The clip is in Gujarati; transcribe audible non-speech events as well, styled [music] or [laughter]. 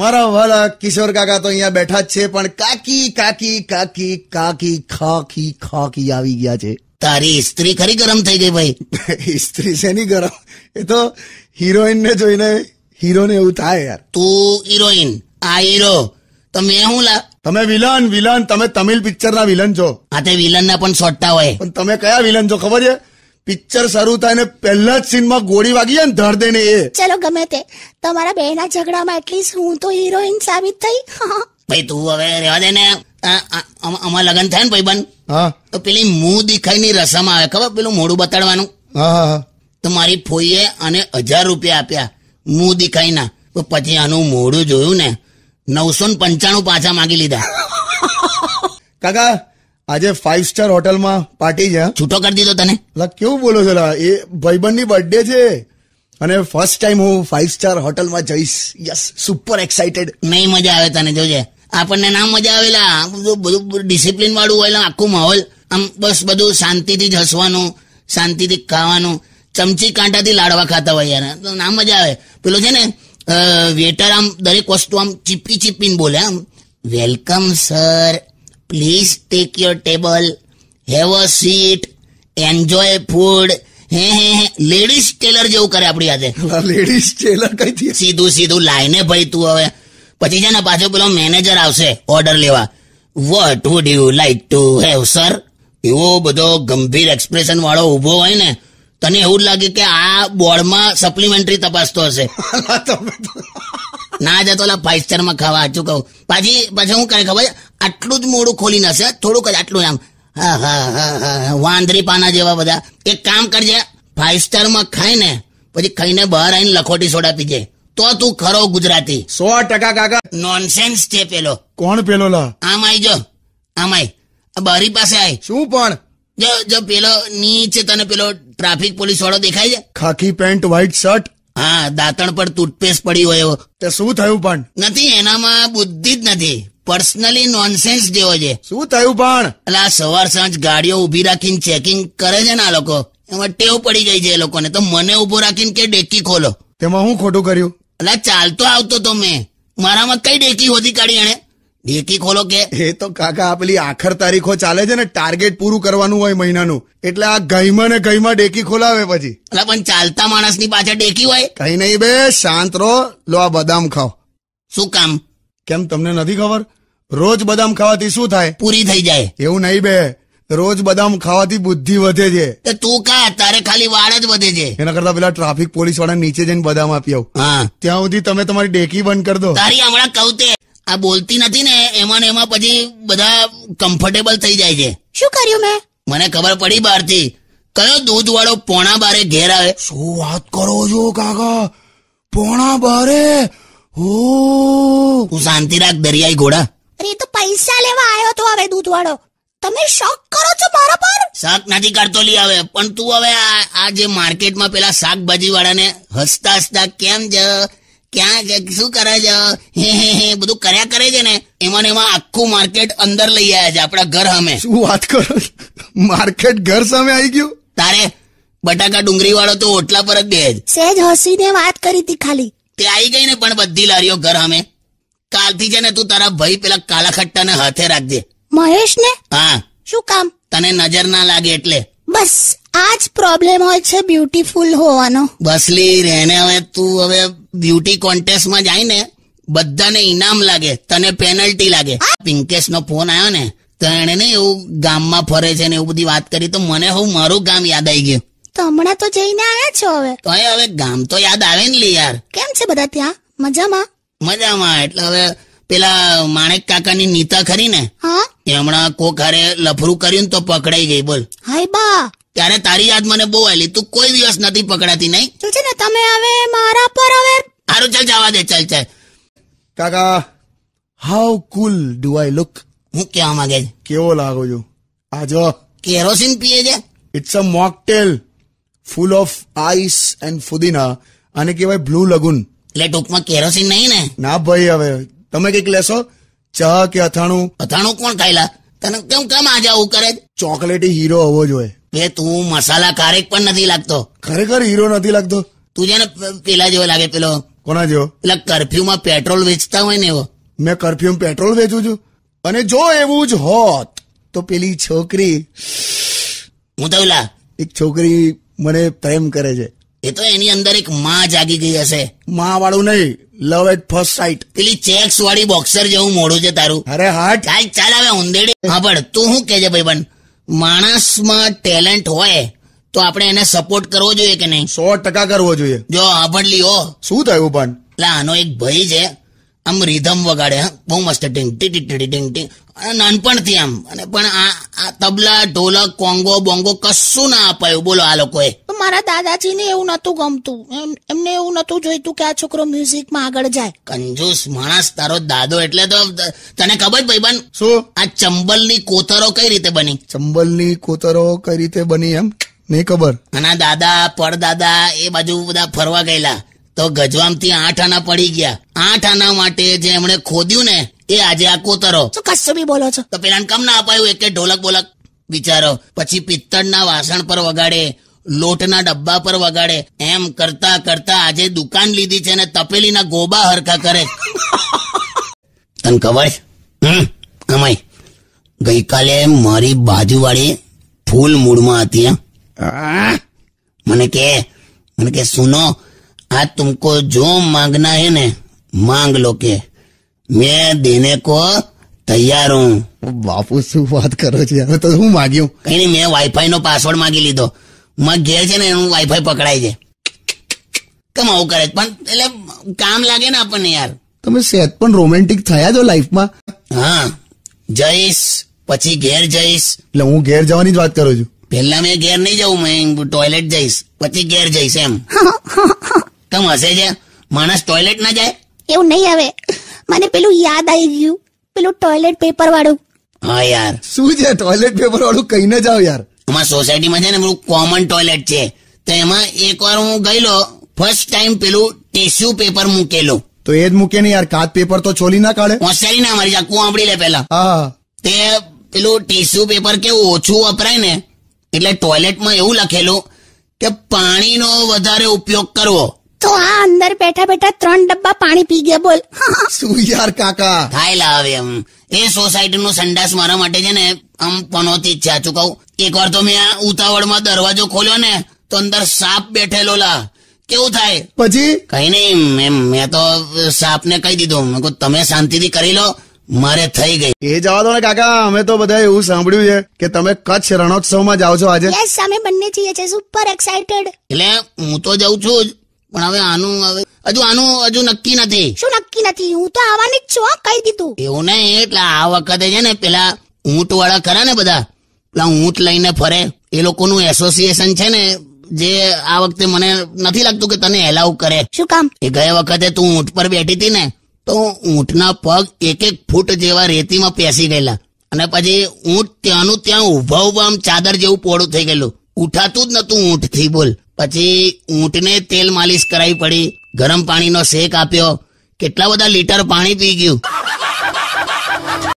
મારા વાલા કિશોર કાકા તો અહીંયા બેઠા જ છે પણ કાકી કાકી કાકી કાકી ખાકી ખાકી આવી ગયા છે તારી સ્ત્રી ખરી ગરમ થઈ ગઈ ભાઈ [laughs] ઇસ્ત્રી છે નહીં ગરમ એ તો હિરોઈન ને જોઈને હીરો ને એવું થાય યાર તું હિરોઈન આ હીરો તમે હું લા તમે વિલન વિલન તમે તમિલ પિક્ચર ના વિલન છો હા તે વિલન ના પણ સોટતા હોય પણ તમે કયા વિલન છો ખબર છે પિક્ચર શરૂ થાય ને પહેલા જ સીનમાં ગોળી વાગી જાય ને ધર દે ને એ ચલો ગમે તે તમારા બેના ઝઘડામાં એટલીસ્ટ હું તો હિરોઈન સાબિત થઈ [laughs] ભાઈ તું હવે રહેવા દે ને અમાર લગન થાય ને ભાઈ બન તો પેલી મું ની રસમ આવે ખબર પેલું મોડું બતાડવાનું તો મારી ફોઈએ અને હજાર રૂપિયા આપ્યા મું ના પછી આનું મોડું જોયું ને નવસો ને પંચાણું પાછા માગી લીધા કાકા આજે ફાઈવ સ્ટાર હોટલમાં પાર્ટી છે છૂટો કરી દીધો તને કેવું બોલો છો લા એ ભાઈબંધની બર્થડે છે અને ફર્સ્ટ ટાઈમ હું ફાઈવ સ્ટાર હોટલમાં જઈશ યસ સુપર એક્સાઇટેડ નહીં મજા આવે તને જોજે આપણને ના મજા આવેલા બધું ડિસિપ્લિન વાળું હોય આખું માહોલ આમ બસ બધું શાંતિથી જ હસવાનું શાંતિથી ખાવાનું ચમચી કાંટાથી લાડવા ખાતા હોય યાર ના મજા આવે પેલો છે ને વેટર આમ દરેક વસ્તુ આમ ચીપી ચીપીને બોલે આમ welcome sir please take your table have a seat, enjoy food. હે હે હે લેડીઝ ટેલર જેવું કરે આપણી હાથે લેડીઝ ટેલર કઈ થી સીધું સીધું લાઈને ભાઈ તું હવે પછી છે ને પાછો પેલો મેનેજર આવશે ઓર્ડર લેવા what would you like to have sir એવો બધો ગંભીર એક્સપ્રેશન વાળો ઉભો હોય ને તને એવું લાગે કે આ બોર્ડમાં સપ્લિમેન્ટરી તપાસતો હશે [laughs] ના જતો ઓલા સ્ટાર માં ખાવા હાચું કહું પાછી પછી હું કઈ ખબર આટલું જ મોડું ખોલી નાખશે થોડુંક જ આટલું આમ હા હા હા વાંદરી પાના જેવા બધા એક કામ કરજે ફાઈવ સ્ટાર માં ખાઈ ને પછી ખાઈને બહાર આવીને લખોટી સોડા પીજે તો તું ખરો ગુજરાતી સો ટકા કાકા નોનસેન્સ છે પેલો કોણ પેલો લા આમ આઈ જો આમ આઈ બારી પાસે આય શું પણ જો જો પેલો નીચે તને પેલો ટ્રાફિક પોલીસ વાળો દેખાય છે ખાખી પેન્ટ વ્હાઈટ શર્ટ હા દાંતણ પર ટૂથપેસ્ટ પડી હોય તો શું થયું પણ નથી એનામાં બુદ્ધિ જ નથી પર્સનલી નોનસેન્સ જેવો છે શું થયું પણ એટલે આ સવાર સાંજ ગાડીઓ ઉભી રાખીને ચેકિંગ કરે છે ને આ લોકો એમાં ટેવ પડી ગઈ છે એ લોકોને તો મને ઉભો રાખીને કે ડેકી ખોલો તેમાં હું ખોટું કર્યું એટલે ચાલતો આવતો તો મેં મારામાં કઈ ડેકી હોતી કાઢી એને ડેકી ખોલો કે એ તો કાકા આ પેલી આખર તારીખો ચાલે છે ને ટાર્ગેટ પૂરું કરવાનું હોય મહિનાનું એટલે આ ગઈમાં ને ગઈમાં ડેકી ખોલાવે પછી એટલે પણ ચાલતા માણસની પાછળ ડેકી હોય કઈ નહીં બે શાંત રહો લો આ બદામ ખાઓ શું કામ કેમ તમને નથી ખબર રોજ બદામ ખાવાથી શું થાય પૂરી થઈ જાય એવું નહીં બે રોજ બદામ ખાવાથી બુદ્ધિ વધે છે તું કા તારે ખાલી વાળ જ વધે છે એના કરતા પેલા ટ્રાફિક પોલીસ વાળા નીચે જઈને બદામ આપી આવું ત્યાં સુધી તમે તમારી ડેકી બંધ કરી દો તારી હમણાં કહું તે આ બોલતી નથી ને એમાં ને એમાં પછી બધા કમ્ફર્ટેબલ થઈ જાય છે શું કર્યું મેં મને ખબર પડી બહારથી કયો દૂધ વાળો પોણા બારે ઘેર આવે શું વાત કરો છો કાકા પોણા બારે ઓ તું શાંતિ રાખ દરિયાઈ ઘોડા અરે તો પૈસા લેવા આવ્યો તો હવે દૂધ વાળો તમે શોખ કરો છો મારા પર શાક નથી કરતો લી આવે પણ તું હવે આ જે માર્કેટમાં પેલા શાકભાજી વાળાને હસતા હસતા કેમ જ ક્યાં શું કરે છે હે હે હે બધું કર્યા કરે છે ને એમાં એમાં આખું માર્કેટ અંદર લઈ આવ્યા છે આપણા ઘર સામે શું વાત કરો માર્કેટ ઘર સામે આવી ગયું તારે બટાકા ડુંગળી વાળો તો ઓટલા પર જ બેજ સેજ હસીને વાત કરી હતી ખાલી તે આવી ગઈ ને પણ બધી લારીઓ ઘર સામે કાલથી છે ને તું તારા ભાઈ પેલા કાલાખટ્ટા ને હાથે રાખજે મહેશ ને હા શું કામ તને નજર ના લાગે એટલે બસ આ જ પ્રોબ્લેમ હોય છે બ્યુટીફુલ હોવાનો બસલી રેને હવે તું હવે બ્યુટી કોન્ટેસ્ટમાં જાય ને બધાને ઇનામ લાગે તને પેનલ્ટી લાગે પિંકેશ નો ફોન આવ્યો ને તો એણે ને એવું ગામમાં ફરે છે ને એવું બધી વાત કરી તો મને હું મારું ગામ યાદ આવી ગયું તો હમણાં તો જઈને આવ્યા છો હવે તો હવે ગામ તો યાદ આવે ને લી યાર કેમ છે બધા ત્યાં મજામાં મજામાં એટલે હવે પેલા માણેક કાકાની નીતા ખરી ને એ હમણાં કોક હારે લફરું કર્યું તો પકડાઈ ગઈ બોલ હાય બા ત્યારે તારી યાદ મને બહુ આવેલી તું કોઈ દિવસ નથી પકડાતી નહીં તું છે ને તમે હવે મારા પર હવે હારું ચાલ જવા દે ચાલ ચાલ કાકા how cool do I look હું કેવા માંગે છે કેવો લાગો છું આ જો કેરોસીન પીએ છે it's a mocktail full of ice and ફુદીના અને કહેવાય બ્લુ લગુન એટલે ટૂંકમાં કેરોસીન નહીં ને ના ભાઈ હવે તમે કઈક લેશો ચા કે અથાણું અથાણું કોણ ખાયલા તને કેમ કેમ આજે આવું કરે ચોકલેટી હીરો હોવો જોઈએ બે તું મસાલા કારેક પણ નથી લાગતો ખરેખર હીરો નથી લાગતો તું છે ને પેલા જેવો લાગે પેલો કોના જેવો પેલા કરફ્યુમાં પેટ્રોલ વેચતા હોય ને એવો મેં કરફ્યુમ પેટ્રોલ વેચું છું અને જો એવું જ હોત તો પેલી છોકરી હું તો પેલા એક છોકરી મને પ્રેમ કરે છે એ તો એની અંદર એક માં જાગી ગઈ હશે માં વાળું નહીં લવ એટ ફર્સ્ટ સાઈટ પેલી ચેક્સ વાળી બોક્સર જેવું મોડું છે તારું અરે હા ચાલ ચાલ હવે ઉંદેડી હા પણ તું શું કે છે ભાઈ બન માણસમાં ટેલેન્ટ હોય તો આપણે એને સપોર્ટ કરવો જોઈએ કે નહીં સો ટકા કરવો જોઈએ જો સાંભળી હો શું થયું પણ એટલે આનો એક ભાઈ છે આમ રિધમ વગાડે હા બહુ મસ્ત ટીંગ ટી ટી ટીંગ ટીંગ નાનપણથી આમ અને પણ આ આ તબલા ઢોલક કોંગો બોંગો કશું ના અપાયું બોલો આ લોકોએ મારા દાદાજીને એવું નતું ગમતું એમને એવું નતું જોઈતું કે આ છોકરો મ્યુઝિક માં આગળ જાય કંજૂસ માણસ તારો દાદો એટલે તો તને ખબર બન શું આ ચંબલની કોતરો કઈ રીતે બની ચંબલની કોતરો કઈ રીતે બની એમ નહીં ખબર અને દાદા પરદાદા એ બાજુ બધા ફરવા ગયેલા તો ગજવામથી આઠ આના પડી ગયા આઠ આના માટે જે એમણે ખોદ્યું ને એ આજે આ કોતરો તો બોલો છો તો પેલા કમ ના અપાયું એકે ઢોલક બોલક બિચારો પછી પિત્તળના વાસણ પર વગાડે લોટના ડબ્બા પર વગાડે એમ કરતા કરતા આજે દુકાન લીધી છે ને તપેલીના ગોબા હરખા કરે તને ખબર અમાય ગઈકાલે મારી બાજુવાળી ફૂલ મૂડમાં હતી મને કે મને કે સુનો आज तुमको જો માંગના है ને માંગ લો કે मैं દેને को તૈયાર હું બાપુ શું વાત કરો છો હવે તો હું માગ્યું કઈ નહીં મેં વાઈફાઈ નો પાસવર્ડ માંગી લીધો માં ઘેર છે ને એનું વાઈફાઈ પકડાય છે કેમ આવું કરે પણ એટલે કામ લાગે ને આપણને યાર તમે સેત પણ રોમેન્ટિક થયા છો લાઈફમાં હા જઈશ પછી ઘેર જઈશ એટલે હું ઘેર જવાની જ વાત કરું છું પહેલા મેં ઘેર નહીં જવું મેં ટોયલેટ જઈશ પછી ઘેર જઈશ એમ [laughs] સિસ્ટમ હશે જે માણસ ટોયલેટ ના જાય એવું નહીં આવે મને પેલું યાદ આવી ગયું પેલું ટોયલેટ પેપર વાળું હા યાર શું છે ટોયલેટ પેપર વાળું કહીને જાવ યાર અમારી સોસાયટીમાં છે ને પેલું કોમન ટોયલેટ છે તો એમાં એકવાર હું ગયેલો ફર્સ્ટ ટાઈમ પેલું ટીશ્યુ પેપર મૂકેલું તો એ જ મૂકે ને યાર કાચ પેપર તો છોલી ના કાઢે હોશિયારી ના મારી ચાકુ આંબડી લે પેલા હા તે પેલું ટીશ્યુ પેપર કેવું ઓછું વપરાય ને એટલે ટોયલેટમાં એવું લખેલું કે પાણીનો વધારે ઉપયોગ કરવો તો આ અંદર બેઠા બેઠા ત્રણ ડબ્બા પાણી પી ગયા બોલ શું યાર કાકા થાય લાવે એમ એ સોસાયટી નું સંડાસ મારા માટે છે ને આમ પનોતી જ છે આચું કહું તો મેં આ ઉતાવળમાં દરવાજો ખોલ્યો ને તો અંદર સાપ બેઠેલો લા કેવું થાય પછી કઈ નઈ મેં તો સાપ ને કહી દીધું મેં તમે શાંતિથી કરી લો મારે થઈ ગઈ એ જવા દો ને કાકા અમે તો બધા એવું સાંભળ્યું છે કે તમે કચ્છ રણોત્સવ માં જાઓ છો આજે સામે બંને છીએ છે સુપર એક્સાઇટેડ એટલે હું તો જઉં છું જ પણ હવે આનું હવે હજુ આનું હજુ નક્કી નથી શું નક્કી નથી હું તો આવવાની જ છું કહી દીધું એવું નહીં એટલે આ વખતે છે ને પેલા ઊંટ વાળા ખરા ને બધા પેલા ઊંટ લઈને ફરે એ લોકોનું એસોસિએશન છે ને જે આ વખતે મને નથી લાગતું કે તને એલાવ કરે શું કામ એ ગયા વખતે તું ઊંટ પર બેઠી હતી ને તો ઊંટના પગ એક એક ફૂટ જેવા રેતીમાં પેસી ગયેલા અને પછી ઊંટ ત્યાંનું ત્યાં ઉભા ઉભા આમ ચાદર જેવું પોળું થઈ ગયેલું ઉઠાતું જ નતું થી બોલ પછી ઊંટને તેલ માલિશ કરાવી પડી ગરમ પાણીનો શેક આપ્યો કેટલા બધા લીટર પાણી પી ગયું